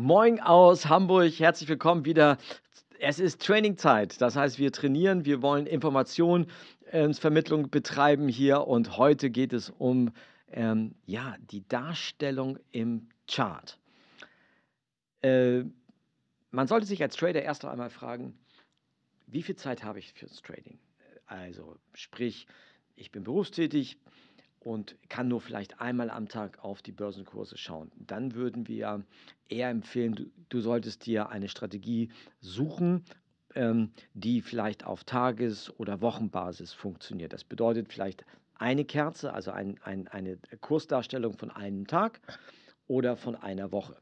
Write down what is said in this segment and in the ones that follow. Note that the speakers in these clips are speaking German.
Moin aus Hamburg, herzlich willkommen wieder. Es ist Trainingzeit, das heißt, wir trainieren, wir wollen Informationsvermittlung äh, betreiben hier und heute geht es um ähm, ja, die Darstellung im Chart. Äh, man sollte sich als Trader erst einmal fragen, wie viel Zeit habe ich fürs Trading? Also, sprich, ich bin berufstätig, und kann nur vielleicht einmal am Tag auf die Börsenkurse schauen. Dann würden wir eher empfehlen, du, du solltest dir eine Strategie suchen, ähm, die vielleicht auf Tages- oder Wochenbasis funktioniert. Das bedeutet vielleicht eine Kerze, also ein, ein, eine Kursdarstellung von einem Tag oder von einer Woche.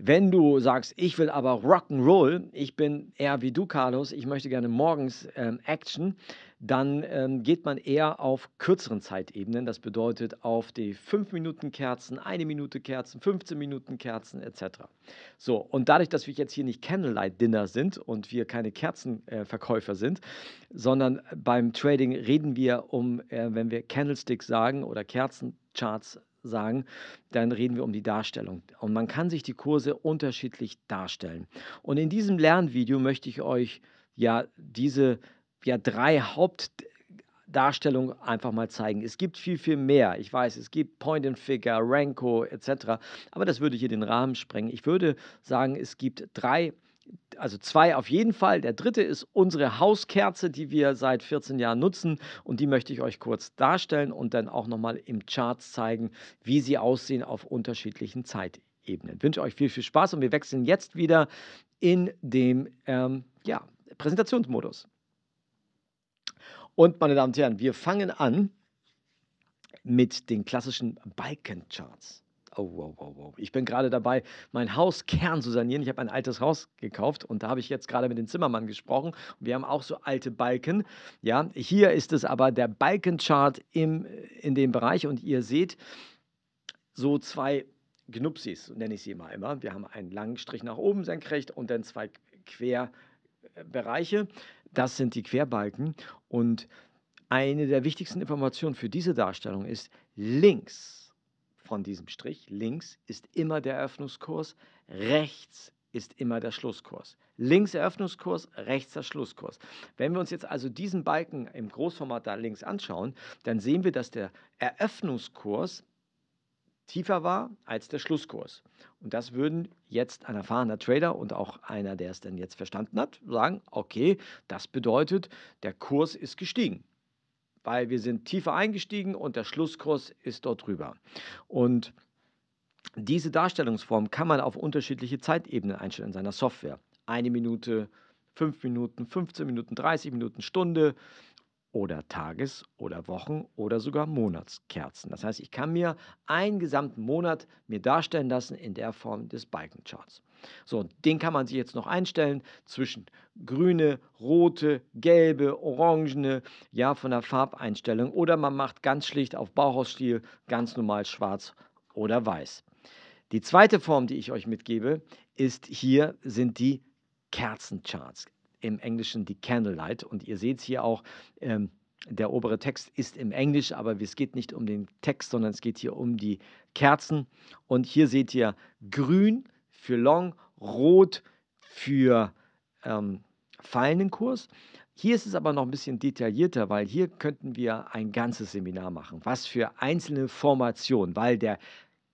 Wenn du sagst, ich will aber Rock'n'Roll, ich bin eher wie du, Carlos, ich möchte gerne morgens ähm, Action, dann ähm, geht man eher auf kürzeren Zeitebenen. Das bedeutet auf die 5-Minuten-Kerzen, 1-Minute-Kerzen, 15-Minuten-Kerzen etc. So, und dadurch, dass wir jetzt hier nicht Candlelight-Dinner sind und wir keine Kerzenverkäufer äh, sind, sondern beim Trading reden wir um, äh, wenn wir Candlesticks sagen oder Kerzencharts sagen, dann reden wir um die Darstellung. Und man kann sich die Kurse unterschiedlich darstellen. Und in diesem Lernvideo möchte ich euch ja diese ja, drei Hauptdarstellungen einfach mal zeigen. Es gibt viel, viel mehr. Ich weiß, es gibt Point and Figure, Renko etc. Aber das würde hier den Rahmen sprengen. Ich würde sagen, es gibt drei also zwei auf jeden Fall. Der dritte ist unsere Hauskerze, die wir seit 14 Jahren nutzen und die möchte ich euch kurz darstellen und dann auch nochmal im Chart zeigen, wie sie aussehen auf unterschiedlichen Zeitebenen. Ich wünsche euch viel, viel Spaß und wir wechseln jetzt wieder in den ähm, ja, Präsentationsmodus. Und meine Damen und Herren, wir fangen an mit den klassischen Balkencharts. Oh, wow, wow, wow. Ich bin gerade dabei, mein Hauskern zu sanieren. Ich habe ein altes Haus gekauft und da habe ich jetzt gerade mit dem Zimmermann gesprochen. Wir haben auch so alte Balken. Ja, hier ist es aber der Balkenchart im, in dem Bereich und ihr seht so zwei Gnupsis, nenne ich sie immer. immer. Wir haben einen langen Strich nach oben senkrecht und dann zwei Querbereiche. Das sind die Querbalken und eine der wichtigsten Informationen für diese Darstellung ist links von diesem Strich, links ist immer der Eröffnungskurs, rechts ist immer der Schlusskurs. Links Eröffnungskurs, rechts der Schlusskurs. Wenn wir uns jetzt also diesen Balken im Großformat da links anschauen, dann sehen wir, dass der Eröffnungskurs tiefer war als der Schlusskurs. Und das würden jetzt ein erfahrener Trader und auch einer, der es dann jetzt verstanden hat, sagen, okay, das bedeutet, der Kurs ist gestiegen weil wir sind tiefer eingestiegen und der Schlusskurs ist dort drüber. Und diese Darstellungsform kann man auf unterschiedliche Zeitebenen einstellen in seiner Software. Eine Minute, fünf Minuten, 15 Minuten, 30 Minuten, Stunde oder Tages- oder Wochen- oder sogar Monatskerzen. Das heißt, ich kann mir einen gesamten Monat mir darstellen lassen in der Form des Balkencharts. So, den kann man sich jetzt noch einstellen zwischen grüne, rote, gelbe, orangene, ja, von der Farbeinstellung. Oder man macht ganz schlicht auf Bauhausstil ganz normal schwarz oder weiß. Die zweite Form, die ich euch mitgebe, ist hier sind die Kerzencharts. Im Englischen die Candlelight. Und ihr seht es hier auch, ähm, der obere Text ist im Englisch, aber es geht nicht um den Text, sondern es geht hier um die Kerzen. Und hier seht ihr grün, für Long, Rot für ähm, fallenden Kurs. Hier ist es aber noch ein bisschen detaillierter, weil hier könnten wir ein ganzes Seminar machen. Was für einzelne Formationen, weil der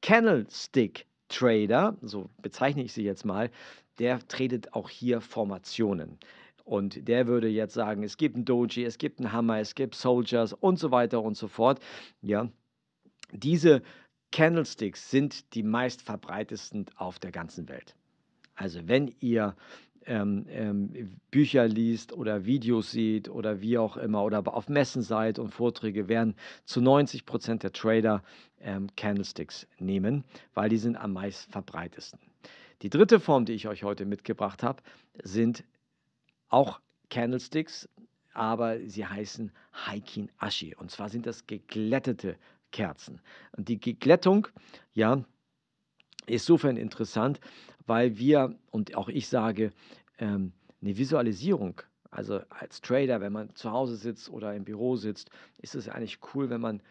Candlestick Trader, so bezeichne ich sie jetzt mal, der tradet auch hier Formationen. Und der würde jetzt sagen, es gibt ein Doji, es gibt einen Hammer, es gibt Soldiers und so weiter und so fort. Ja, diese Candlesticks sind die meistverbreitesten auf der ganzen Welt. Also wenn ihr ähm, ähm, Bücher liest oder Videos sieht oder wie auch immer oder auf Messen seid und Vorträge werden zu 90 Prozent der Trader ähm, Candlesticks nehmen, weil die sind am meistverbreitesten. Die dritte Form, die ich euch heute mitgebracht habe, sind auch Candlesticks, aber sie heißen Haikin Ashi. Und zwar sind das geglättete Kerzen. Und die Glättung, ja, ist insofern interessant, weil wir und auch ich sage, ähm, eine Visualisierung, also als Trader, wenn man zu Hause sitzt oder im Büro sitzt, ist es eigentlich cool, wenn man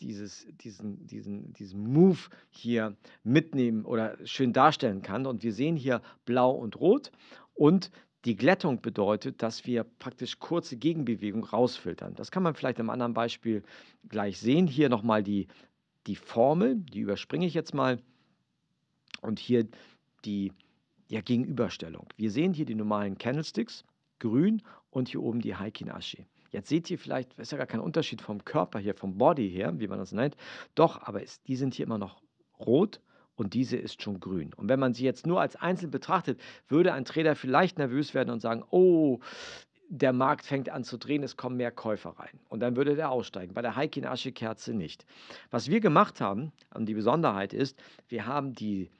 dieses, diesen, diesen, diesen Move hier mitnehmen oder schön darstellen kann. Und wir sehen hier blau und rot und die Glättung bedeutet, dass wir praktisch kurze Gegenbewegung rausfiltern. Das kann man vielleicht im anderen Beispiel gleich sehen. Hier nochmal die, die Formel, die überspringe ich jetzt mal. Und hier die ja, Gegenüberstellung. Wir sehen hier die normalen Candlesticks, grün und hier oben die heikin Ashi. Jetzt seht ihr vielleicht, es ist ja gar kein Unterschied vom Körper hier, vom Body her, wie man das nennt. Doch, aber es, die sind hier immer noch rot und diese ist schon grün. Und wenn man sie jetzt nur als einzeln betrachtet, würde ein Trader vielleicht nervös werden und sagen, oh, der Markt fängt an zu drehen, es kommen mehr Käufer rein. Und dann würde der aussteigen. Bei der Heikin Asche Kerze nicht. Was wir gemacht haben, und die Besonderheit ist, wir haben die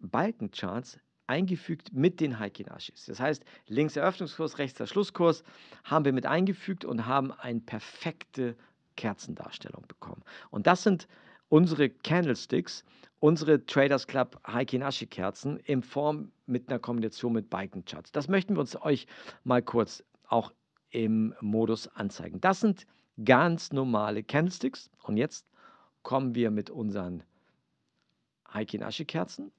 Balkencharts eingefügt mit den Heikin Asches. Das heißt, links Eröffnungskurs, rechts der Schlusskurs haben wir mit eingefügt und haben eine perfekte Kerzendarstellung bekommen. Und das sind unsere Candlesticks unsere Traders Club Asche Kerzen in Form mit einer Kombination mit Biken Charts. Das möchten wir uns euch mal kurz auch im Modus anzeigen. Das sind ganz normale Candlesticks und jetzt kommen wir mit unseren Asche Kerzen.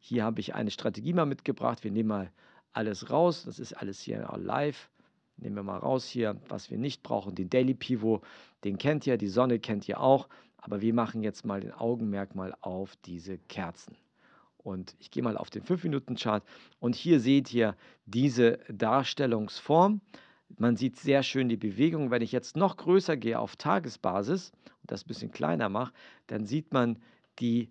Hier habe ich eine Strategie mal mitgebracht. Wir nehmen mal alles raus. Das ist alles hier live. Nehmen wir mal raus hier, was wir nicht brauchen. Den Daily Pivot, den kennt ihr, die Sonne kennt ihr auch. Aber wir machen jetzt mal den Augenmerk mal auf diese Kerzen. Und ich gehe mal auf den 5-Minuten-Chart und hier seht ihr diese Darstellungsform. Man sieht sehr schön die Bewegung. Wenn ich jetzt noch größer gehe auf Tagesbasis und das ein bisschen kleiner mache, dann sieht man die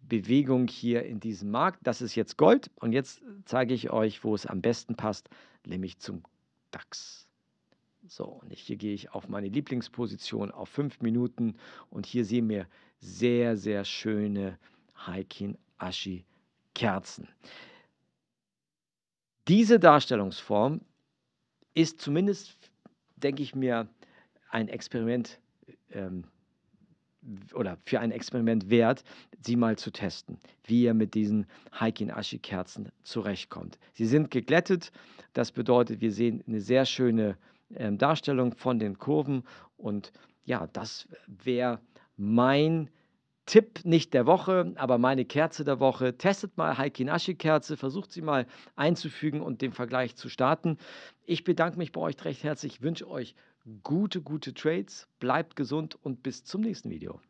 Bewegung hier in diesem Markt. Das ist jetzt Gold und jetzt zeige ich euch, wo es am besten passt, nämlich zum DAX. So, und hier gehe ich auf meine Lieblingsposition auf 5 Minuten und hier sehen wir sehr, sehr schöne Heikin Ashi Kerzen. Diese Darstellungsform ist zumindest, denke ich mir, ein Experiment ähm, oder für ein Experiment wert, sie mal zu testen, wie ihr mit diesen Heikin-Ashi-Kerzen zurechtkommt. Sie sind geglättet, das bedeutet, wir sehen eine sehr schöne ähm, Darstellung von den Kurven. Und ja, das wäre mein Tipp nicht der Woche, aber meine Kerze der Woche. Testet mal Heikinashi-Kerze, versucht sie mal einzufügen und den Vergleich zu starten. Ich bedanke mich bei euch recht herzlich, wünsche euch gute, gute Trades, bleibt gesund und bis zum nächsten Video.